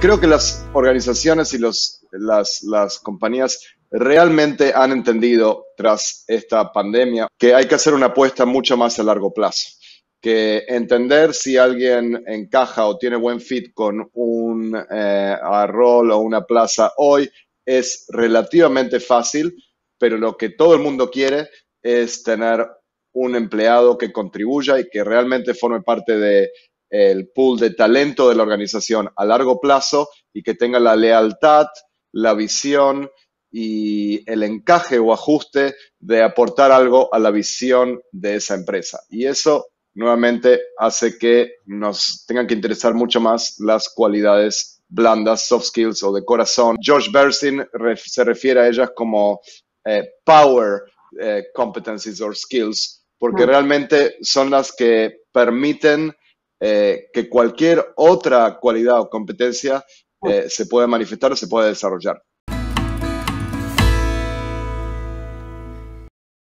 creo que las organizaciones y los, las, las compañías realmente han entendido tras esta pandemia que hay que hacer una apuesta mucho más a largo plazo que entender si alguien encaja o tiene buen fit con un eh, rol o una plaza hoy es relativamente fácil, pero lo que todo el mundo quiere es tener un empleado que contribuya y que realmente forme parte de el pool de talento de la organización a largo plazo y que tenga la lealtad, la visión y el encaje o ajuste de aportar algo a la visión de esa empresa. Y eso nuevamente hace que nos tengan que interesar mucho más las cualidades blandas, soft skills o de corazón. George Bersin se refiere a ellas como eh, power eh, competencies or skills, porque realmente son las que permiten eh, que cualquier otra cualidad o competencia eh, se puede manifestar o se puede desarrollar.